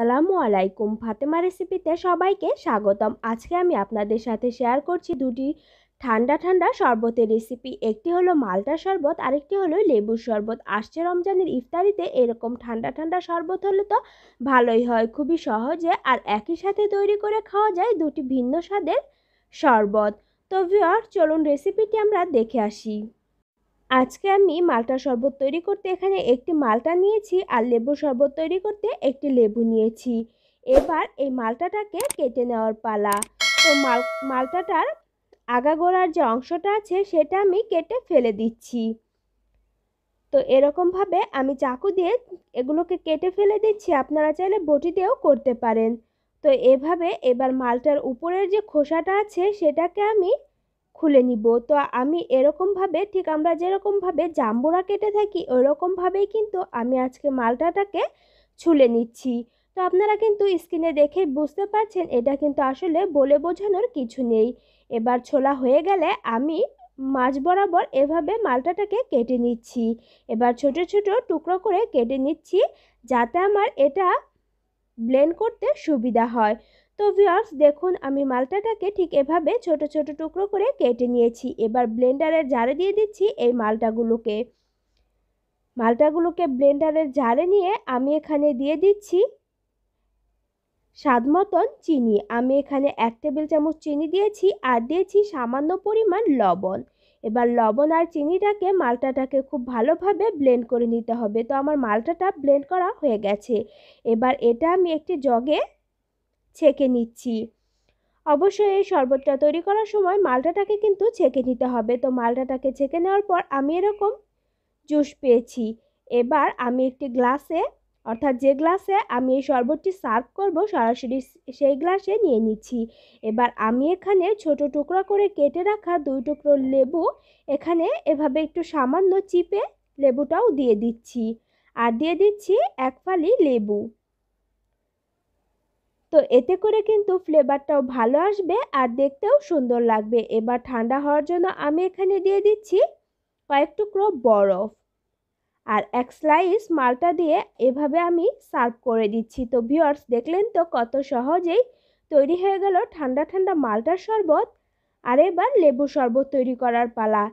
সালামু আলাইকুম ফাতেমা রেসিপিতে সবাইকে স্বাগতম আজকে আমি আপনাদের সাথে শেয়ার করছি দুটি ঠান্ডা ঠান্ডা শরবতের রেসিপি একটি হলো মালটা শরবত আরেকটি হলো লেবুর শরবত আসছে রমজানের ইফতারিতে এরকম ঠান্ডা ঠান্ডা শরবত হলে তো ভালোই হয় খুবই সহজে আর একই সাথে তৈরি করে খাওয়া যায় দুটি ভিন্ন স্বাদের শরবত তো ভিওর চলুন রেসিপিটি আমরা দেখে আসি আজকে আমি মালটা শরবত তৈরি করতে এখানে একটি মালটা নিয়েছি আর লেবু শরবত তৈরি করতে একটি লেবু নিয়েছি এবার এই মালটাটাকে কেটে নেওয়ার পালা তো মাল মালটাটার আগাগোড়ার যে অংশটা আছে সেটা আমি কেটে ফেলে দিচ্ছি তো এরকমভাবে আমি চাকু দিয়ে এগুলোকে কেটে ফেলে দিচ্ছি আপনারা চাইলে বটি দিয়েও করতে পারেন তো এভাবে এবার মালটার উপরের যে খোসাটা আছে সেটাকে আমি খুলে নিব তো আমি এরকমভাবে ঠিক আমরা যেরকমভাবে জাম্বুরা কেটে থাকি ওরকমভাবেই কিন্তু আমি আজকে মালটাটাকে ছুলে নিচ্ছি তো আপনারা কিন্তু স্ক্রিনে দেখে বুঝতে পারছেন এটা কিন্তু আসলে বলে বোঝানোর কিছু নেই এবার ছোলা হয়ে গেলে আমি মাছ বরাবর এভাবে মালটাটাকে কেটে নিচ্ছি এবার ছোট ছোট টুকরো করে কেটে নিচ্ছি যাতে আমার এটা ব্লেন্ড করতে সুবিধা হয় তো ভিউয়ার্স দেখুন আমি মালটাটাকে ঠিক এভাবে ছোট ছোট টুকরো করে কেটে নিয়েছি এবার ব্লেন্ডারের জারে দিয়ে দিচ্ছি এই মালটাগুলোকে মালটাগুলোকে ব্লেন্ডারের জারে নিয়ে আমি এখানে দিয়ে দিচ্ছি স্বাদ মতন চিনি আমি এখানে এক টেবিল চামচ চিনি দিয়েছি আর দিয়েছি সামান্য পরিমাণ লবণ এবার লবণ আর চিনিটাকে মালটাটাকে খুব ভালোভাবে ব্লেন্ড করে নিতে হবে তো আমার মালটাটা ব্লেন্ড করা হয়ে গেছে এবার এটা আমি একটি জগে ছেঁকে নিচ্ছি অবশ্যই এই শরবতটা তৈরি করার সময় মালটাটাকে কিন্তু ছেঁকে নিতে হবে তো মালটাটাকে ছেঁকে নেওয়ার পর আমি এরকম জুস পেয়েছি এবার আমি একটি গ্লাসে অর্থাৎ যে গ্লাসে আমি এই শরবতটি সার্ভ করব সরাসরি সেই গ্লাসে নিয়ে নিচ্ছি এবার আমি এখানে ছোট টুকরা করে কেটে রাখা দুই টুকরো লেবু এখানে এভাবে একটু সামান্য চিপে লেবুটাও দিয়ে দিচ্ছি আর দিয়ে দিচ্ছি এক ফালি লেবু তো এতে করে কিন্তু ফ্লেভারটাও ভালো আসবে আর দেখতেও সুন্দর লাগবে এবার ঠান্ডা হওয়ার জন্য আমি এখানে দিয়ে দিচ্ছি কয়েক টুকরো বরফ আর এক স্লাইস মালটা দিয়ে এভাবে আমি সার্ভ করে দিচ্ছি তো ভিওয়ার্স দেখলেন তো কত সহজেই তৈরি হয়ে গেল ঠান্ডা ঠান্ডা মালটার শরবত আর এবার লেবু শরবত তৈরি করার পালা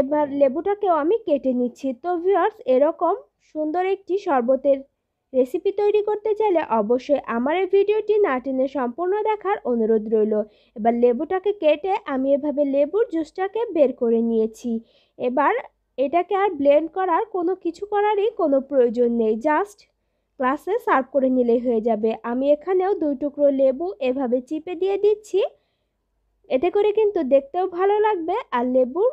এবার লেবুটাকেও আমি কেটে নিচ্ছি তো ভিওর্স এরকম সুন্দর একটি শরবতের রেসিপি তৈরি করতে চাইলে অবশ্যই আমার এই ভিডিওটি না টেনে সম্পূর্ণ দেখার অনুরোধ রইল এবার লেবুটাকে কেটে আমি এভাবে লেবুর জুসটাকে বের করে নিয়েছি এবার এটাকে আর ব্লেন্ড করার কোনো কিছু করারই কোনো প্রয়োজন নেই জাস্ট ক্লাসে সার্ভ করে নিলেই হয়ে যাবে আমি এখানেও দুই টুকরো লেবু এভাবে চিপে দিয়ে দিচ্ছি এতে করে কিন্তু দেখতেও ভালো লাগবে আর লেবুর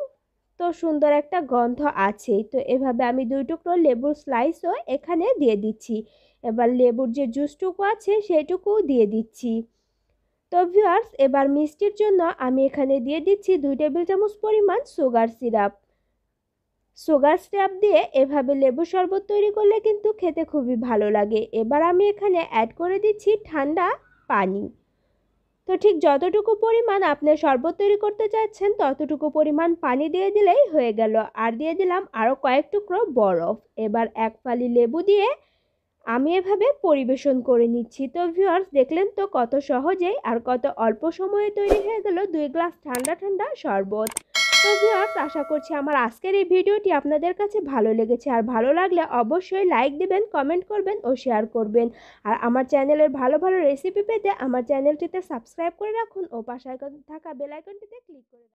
তো সুন্দর একটা গন্ধ আছে তো এভাবে আমি দুই টুকরো লেবুর স্লাইসও এখানে দিয়ে দিচ্ছি এবার লেবুর যে জুসটুকু আছে সেটুকুও দিয়ে দিচ্ছি তো ভিউয়ার্স এবার মিষ্টির জন্য আমি এখানে দিয়ে দিচ্ছি দুই টেবিল চামচ পরিমাণ সুগার সিরাপ সুগার সিরাপ দিয়ে এভাবে লেবু শরবত তৈরি করলে কিন্তু খেতে খুবই ভালো লাগে এবার আমি এখানে অ্যাড করে দিচ্ছি ঠান্ডা পানি তো ঠিক যতটুকু পরিমাণ আপনি শরবত তৈরি করতে চাচ্ছেন ততটুকু পরিমাণ পানি দিয়ে দিলেই হয়ে গেল আর দিয়ে দিলাম আরও কয়েক টুকরো বরফ এবার এক ফালি লেবু দিয়ে আমি এভাবে পরিবেশন করে নিচ্ছি তো ভিউয়ার্স দেখলেন তো কত সহজেই আর কত অল্প সময়ে তৈরি হয়ে গেল দুই গ্লাস ঠান্ডা ঠান্ডা শরবত তো ভিউয়ার্স আশা করছি আমার আজকের এই ভিডিওটি আপনাদের কাছে ভালো লেগেছে আর ভালো লাগলে অবশ্যই লাইক দেবেন কমেন্ট করবেন ও শেয়ার করবেন আর আমার চ্যানেলের ভালো ভালো রেসিপি পেতে আমার চ্যানেলটিতে সাবস্ক্রাইব করে রাখুন ও পাশে থাকা বেলাইকনটিতে ক্লিক করে